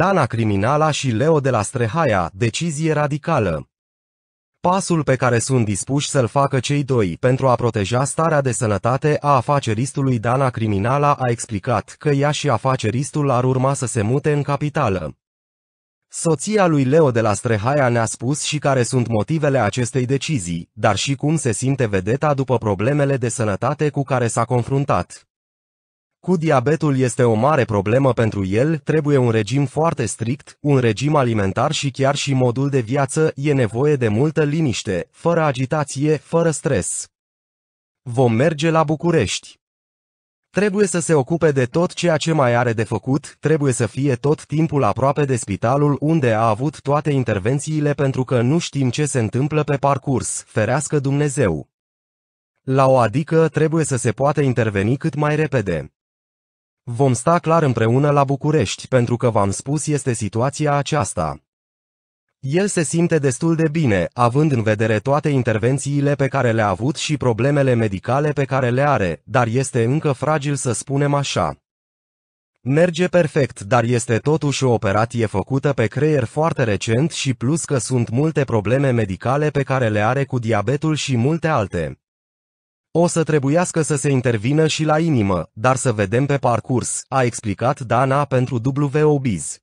Dana Criminala și Leo de la Strehaia, decizie radicală. Pasul pe care sunt dispuși să-l facă cei doi pentru a proteja starea de sănătate a afaceristului Dana Criminala a explicat că ea și afaceristul ar urma să se mute în capitală. Soția lui Leo de la Strehaia ne-a spus și care sunt motivele acestei decizii, dar și cum se simte vedeta după problemele de sănătate cu care s-a confruntat. Cu diabetul este o mare problemă pentru el, trebuie un regim foarte strict, un regim alimentar și chiar și modul de viață, e nevoie de multă liniște, fără agitație, fără stres. Vom merge la București. Trebuie să se ocupe de tot ceea ce mai are de făcut, trebuie să fie tot timpul aproape de spitalul unde a avut toate intervențiile pentru că nu știm ce se întâmplă pe parcurs, ferească Dumnezeu. La o adică trebuie să se poată interveni cât mai repede. Vom sta clar împreună la București, pentru că v-am spus este situația aceasta. El se simte destul de bine, având în vedere toate intervențiile pe care le-a avut și problemele medicale pe care le are, dar este încă fragil să spunem așa. Merge perfect, dar este totuși o operație făcută pe creier foarte recent și plus că sunt multe probleme medicale pe care le are cu diabetul și multe alte. O să trebuiască să se intervină și la inimă, dar să vedem pe parcurs, a explicat Dana pentru WOBiz.